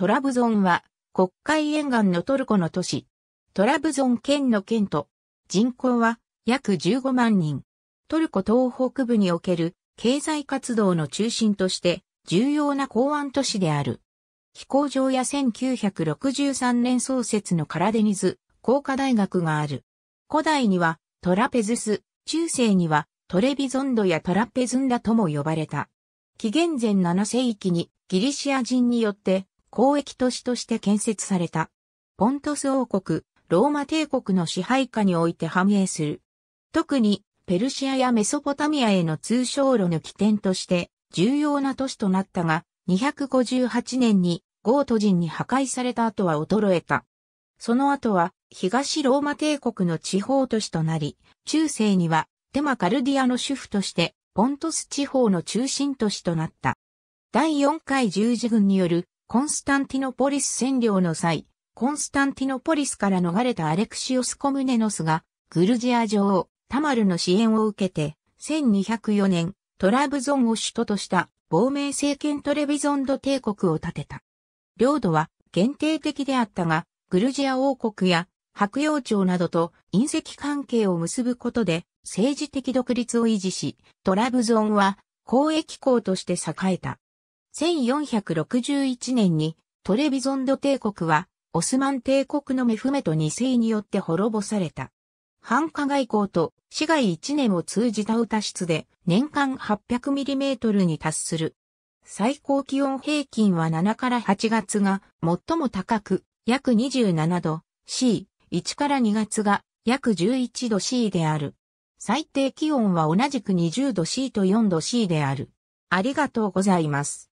トラブゾンは、国会沿岸のトルコの都市、トラブゾン県の県と、人口は約15万人。トルコ東北部における経済活動の中心として重要な港湾都市である。飛行場や1963年創設のカラデニズ工科大学がある。古代にはトラペズス、中世にはトレビゾンドやトラペズンダとも呼ばれた。紀元前7世紀にギリシア人によって交易都市として建設された。ポントス王国、ローマ帝国の支配下において繁栄する。特に、ペルシアやメソポタミアへの通商路の起点として重要な都市となったが、258年にゴート人に破壊された後は衰えた。その後は東ローマ帝国の地方都市となり、中世にはテマカルディアの主婦としてポントス地方の中心都市となった。第4回十字軍によるコンスタンティノポリス占領の際、コンスタンティノポリスから逃れたアレクシオス・コムネノスが、グルジア女王、タマルの支援を受けて、1204年、トラブゾンを首都とした亡命政権トレビゾンド帝国を建てた。領土は限定的であったが、グルジア王国や白洋町などと隕石関係を結ぶことで政治的独立を維持し、トラブゾンは交易港として栄えた。1461年にトレビゾンド帝国はオスマン帝国のメフメト2世によって滅ぼされた。繁華外交と市街1年を通じた歌室で年間 800mm に達する。最高気温平均は7から8月が最も高く約27度 C、1から2月が約11度 C である。最低気温は同じく20度 C と4度 C である。ありがとうございます。